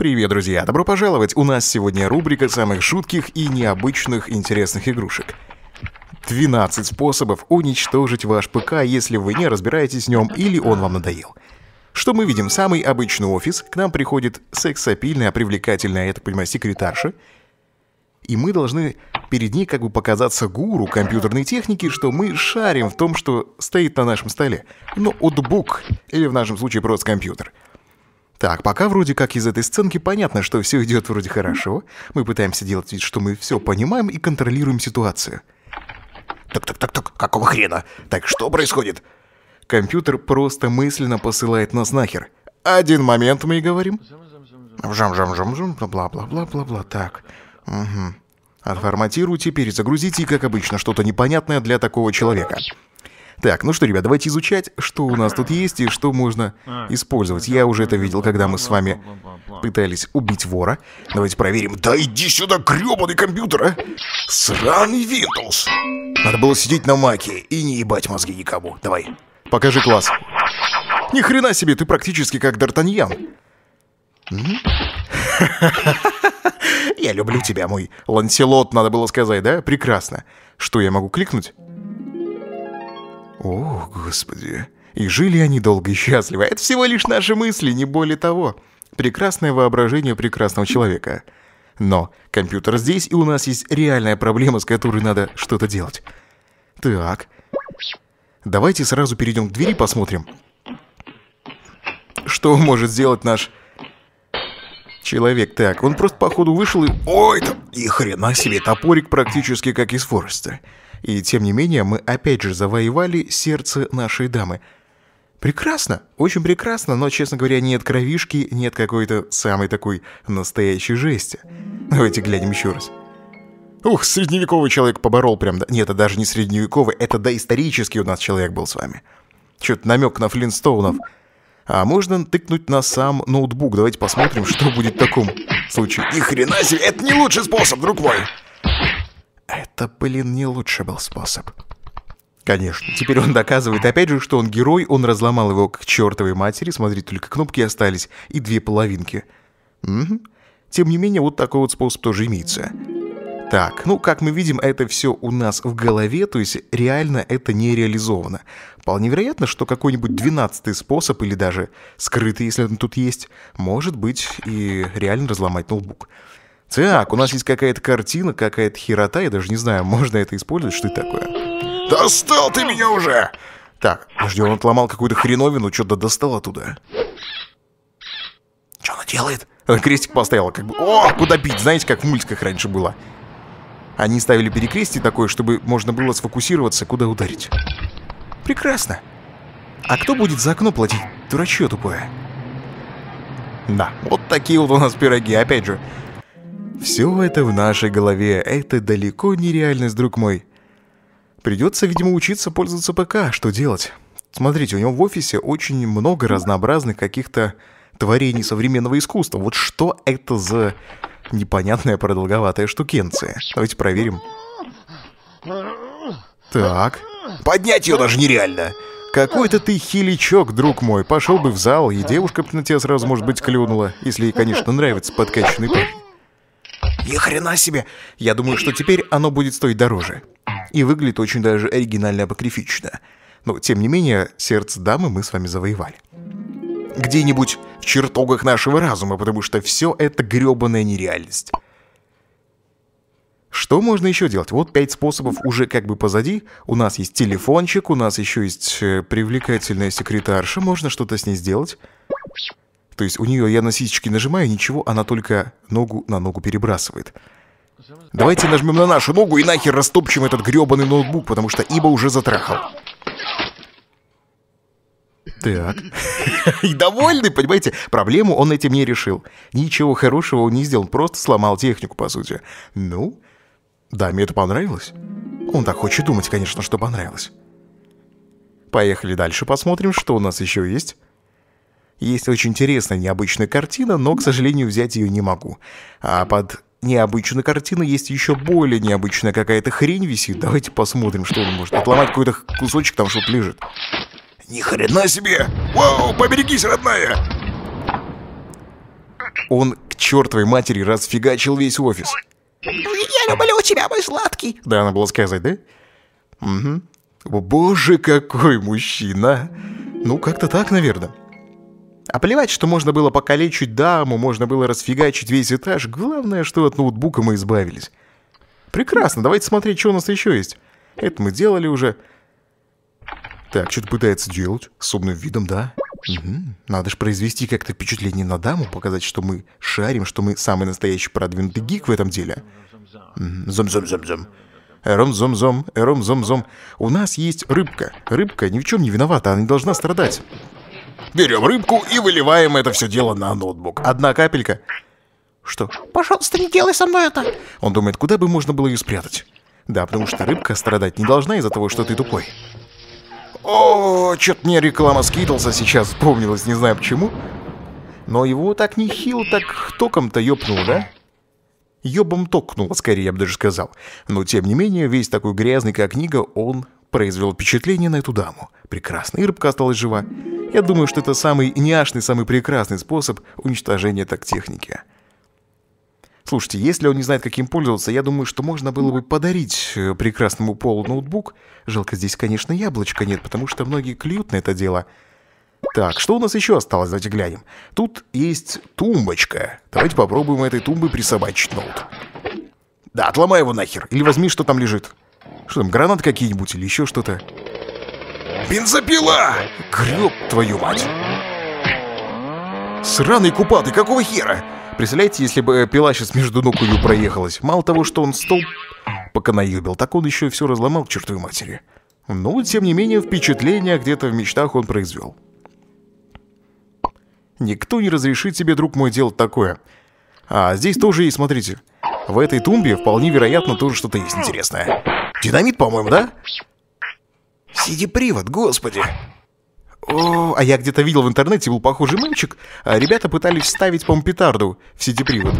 Привет, друзья! Добро пожаловать! У нас сегодня рубрика самых шутких и необычных интересных игрушек. 12 способов уничтожить ваш ПК, если вы не разбираетесь в нем или он вам надоел. Что мы видим? Самый обычный офис. К нам приходит сексапильная, привлекательная, я так понимаю, секретарша. И мы должны перед ней как бы показаться гуру компьютерной техники, что мы шарим в том, что стоит на нашем столе. Ну, ноутбук, или в нашем случае просто компьютер – так, пока вроде как из этой сценки понятно, что все идет вроде хорошо. Мы пытаемся делать вид, что мы все понимаем и контролируем ситуацию. Так-так-так-так, какого хрена? Так что происходит? Компьютер просто мысленно посылает нас нахер. Один момент мы и говорим. Жам-жам-жам-жам, бла-бла-бла-бла-бла, так. Угу. Отформатируйте, перезагрузите и, как обычно, что-то непонятное для такого человека. Так, ну что, ребят, давайте изучать, что у нас тут есть и что можно а, использовать. Я уже это видел, когда мы с вами пытались убить вора. Давайте проверим. Да иди сюда, гребаный компьютер, а! Сраный Windows! Надо было сидеть на маке и не ебать мозги никому. Давай, покажи класс. Ни хрена себе, ты практически как Д'Артаньян. Я люблю тебя, мой Ланселот, надо было сказать, да? Прекрасно. Что, я могу кликнуть? О, Господи. И жили они долго и счастливо. Это всего лишь наши мысли, не более того. Прекрасное воображение прекрасного человека. Но компьютер здесь, и у нас есть реальная проблема, с которой надо что-то делать. Так. Давайте сразу перейдем к двери, посмотрим. Что может сделать наш человек? Так, он просто походу вышел и... Ой, там... И хрена себе, топорик практически как из Фореста. И тем не менее мы опять же завоевали сердце нашей дамы. Прекрасно, очень прекрасно, но, честно говоря, нет кровишки, нет какой-то самой такой настоящей жести. Давайте глянем еще раз. Ух, средневековый человек поборол прям. Да. Нет, это даже не средневековый, это доисторический у нас человек был с вами. Что-то намек на Флинстоунов. А можно тыкнуть на сам ноутбук. Давайте посмотрим, что будет в таком случае. Ни хрена себе, это не лучший способ, друг мой. Это, блин, не лучший был способ. Конечно. Теперь он доказывает, опять же, что он герой, он разломал его к чертовой матери, смотри, только кнопки остались и две половинки. Угу. Тем не менее, вот такой вот способ тоже имеется. Так, ну, как мы видим, это все у нас в голове, то есть реально это не реализовано. Вполне вероятно, что какой-нибудь двенадцатый способ, или даже скрытый, если он тут есть, может быть и реально разломать ноутбук. Так, у нас есть какая-то картина, какая-то херота, я даже не знаю, можно это использовать, что это такое. Достал ты меня уже! Так, подожди, он отломал какую-то хреновину, что-то достал оттуда. Что она делает? Она крестик поставила, как бы, о, куда бить, знаете, как в мультиках раньше было. Они ставили перекрестие такое, чтобы можно было сфокусироваться, куда ударить. Прекрасно. А кто будет за окно платить? Дурачье тупое. Да, вот такие вот у нас пироги. Опять же, все это в нашей голове, это далеко не реальность, друг мой. Придется, видимо, учиться пользоваться ПК, что делать? Смотрите, у него в офисе очень много разнообразных каких-то творений современного искусства. Вот что это за непонятная продолговатая штукенция? Давайте проверим. Так. Поднять ее даже нереально. Какой-то ты хиличок, друг мой. Пошел бы в зал, и девушка бы на тебя сразу, может быть, клюнула. Если ей, конечно, нравится подкачанный парень. Ни хрена себе! Я думаю, что теперь оно будет стоить дороже. И выглядит очень даже оригинально апокрифично. Но, тем не менее, сердце дамы мы с вами завоевали. Где-нибудь в чертогах нашего разума, потому что все это гребаная нереальность. Что можно еще делать? Вот пять способов уже как бы позади. У нас есть телефончик, у нас еще есть э, привлекательная секретарша. Можно что-то с ней сделать. То есть у нее я на сисечки нажимаю, ничего, она только ногу на ногу перебрасывает. Давайте нажмем на нашу ногу и нахер растопчем этот гребаный ноутбук, потому что Иба уже затрахал. Так. И довольный, понимаете? Проблему он этим не решил. Ничего хорошего он не сделал, просто сломал технику, по сути. Ну, да, мне это понравилось. Он так хочет думать, конечно, что понравилось. Поехали дальше, посмотрим, что у нас еще есть. Есть очень интересная необычная картина, но, к сожалению, взять ее не могу. А под необычную картину есть еще более необычная какая-то хрень висит. Давайте посмотрим, что он может. Отломать какой-то кусочек там что-то лежит. Ни хрена себе! Вау, поберегись, родная! Он к чертовой матери расфигачил весь офис. Я люблю тебя, мой сладкий. Да, она была сказать, да? Угу. О, боже, какой мужчина. Ну, как-то так, наверное. А плевать, что можно было покалечить даму, можно было расфигачить весь этаж. Главное, что от ноутбука мы избавились. Прекрасно, давайте смотреть, что у нас еще есть. Это мы делали уже. Так, что-то пытается делать. С умным видом, да? Угу. Надо же произвести как-то впечатление на даму, показать, что мы шарим, что мы самый настоящий продвинутый гик в этом деле. Зом-зом-зом-зом. Ром-зом-зом, ром-зом-зом. У нас есть рыбка. Рыбка ни в чем не виновата, она не должна страдать. Берем рыбку и выливаем это все дело на ноутбук. Одна капелька. Что? Пожалуйста, не делай со мной это. Он думает, куда бы можно было ее спрятать. Да, потому что рыбка страдать не должна из-за того, что ты тупой. О, что-то мне реклама скитлса сейчас вспомнилась, не знаю почему. Но его так нехило, так током-то ёпнул, да? Ёбом токнуло, скорее, я бы даже сказал. Но, тем не менее, весь такой грязный, как книга, он произвел впечатление на эту даму. Прекрасно, и рыбка осталась жива. Я думаю, что это самый няшный, самый прекрасный способ уничтожения так техники. Слушайте, если он не знает, каким пользоваться, я думаю, что можно было бы подарить э, прекрасному полу ноутбук. Жалко, здесь, конечно, яблочко нет, потому что многие клюют на это дело. Так, что у нас еще осталось? Давайте глянем. Тут есть тумбочка. Давайте попробуем этой тумбы присобачить ноут. Да, отломай его нахер. Или возьми, что там лежит. Что там, гранаты какие-нибудь или еще что-то? Бензопила! Греб твою мать! Сраный купаты, какого хера? Представляете, если бы э, пила сейчас между ног ее проехалась. Мало того, что он стол пока наебил, так он еще все разломал к чертовой матери. Но, ну, тем не менее, впечатление где-то в мечтах он произвел. Никто не разрешит себе, друг мой, делать такое. А здесь тоже есть, смотрите. В этой тумбе вполне вероятно тоже что-то есть интересное. Динамит, по-моему, да? CD-привод, господи. О, а я где-то видел в интернете, был похожий мальчик. А ребята пытались вставить, по-моему, петарду в CD-привод.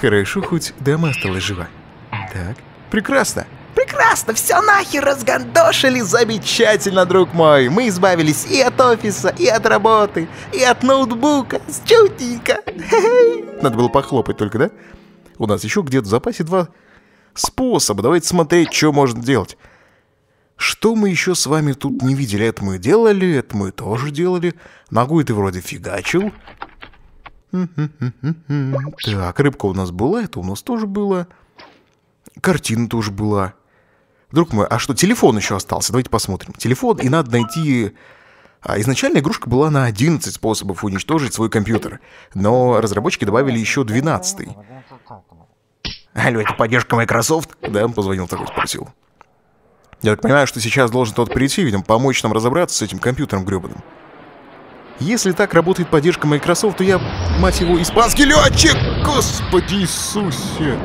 Хорошо, хоть дома осталась жива. Так, прекрасно. Прекрасно, все нахер разгандошили, замечательно, друг мой. Мы избавились и от офиса, и от работы, и от ноутбука. Чутненько. Надо было похлопать только, да? У нас еще где-то в запасе два способа. Давайте смотреть, что можно делать. Что мы еще с вами тут не видели? Это мы делали, это мы тоже делали. Ногой ты вроде фигачил. Так, рыбка у нас была, это у нас тоже было. Картина тоже была. Друг мой, а что, телефон еще остался? Давайте посмотрим. Телефон, и надо найти а изначально игрушка была на 11 способов уничтожить свой компьютер, но разработчики добавили еще 12. «Алло, это поддержка Microsoft?» Да, позвонил такой, спросил. Я так понимаю, что сейчас должен тот прийти, видимо, помочь нам разобраться с этим компьютером гребаным. Если так работает поддержка Microsoft, то я, мать его, испанский летчик! Господи Иисусе!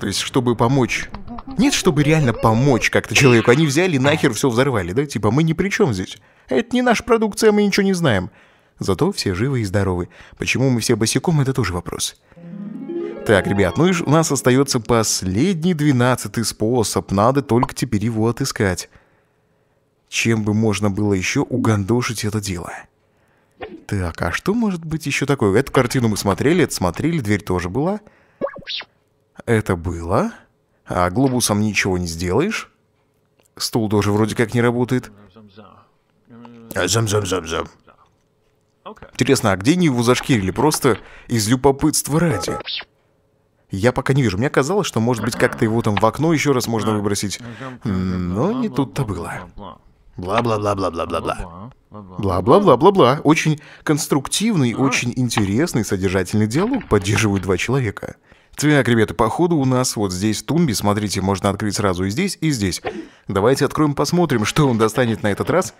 То есть, чтобы помочь... Нет, чтобы реально помочь как-то человеку. Они взяли нахер все взорвали, да? Типа, мы ни при чем здесь. Это не наша продукция, мы ничего не знаем. Зато все живы и здоровы. Почему мы все босиком, это тоже вопрос. Так, ребят, ну и у нас остается последний двенадцатый способ. Надо только теперь его отыскать. Чем бы можно было еще угандошить это дело? Так, а что может быть еще такое? Эту картину мы смотрели, это смотрели, дверь тоже была. Это было. А глобусом ничего не сделаешь. Стул тоже вроде как не работает. А, жам, жам, жам, жам. Интересно, а где они его зашкирили? Просто из любопытства ради. Я пока не вижу. Мне казалось, что, может быть, как-то его там в окно еще раз можно выбросить. Но ну, не тут-то было. Бла-бла-бла-бла-бла-бла-бла. Бла-бла-бла-бла-бла. Очень конструктивный, очень интересный, содержательный диалог поддерживают два человека. Так, ребята, походу у нас вот здесь в тумбе, смотрите, можно открыть сразу и здесь, и здесь. Давайте откроем, посмотрим, что он достанет на этот раз.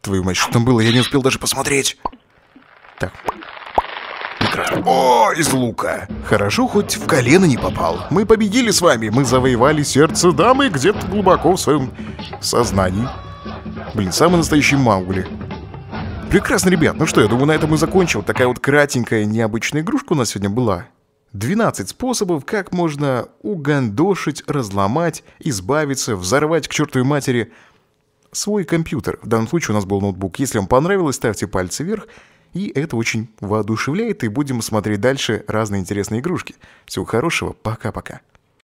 Твою мать, что там было? Я не успел даже посмотреть. Так. Прекрасно. О, из лука. Хорошо, хоть в колено не попал. Мы победили с вами. Мы завоевали сердце дамы где-то глубоко в своем сознании. Блин, самый настоящий Маугли. Прекрасно, ребят. Ну что, я думаю, на этом и закончил. Такая вот кратенькая, необычная игрушка у нас сегодня была. 12 способов, как можно угандошить, разломать, избавиться, взорвать к чертовой матери свой компьютер. В данном случае у нас был ноутбук. Если вам понравилось, ставьте пальцы вверх. И это очень воодушевляет, и будем смотреть дальше разные интересные игрушки. Всего хорошего, пока-пока.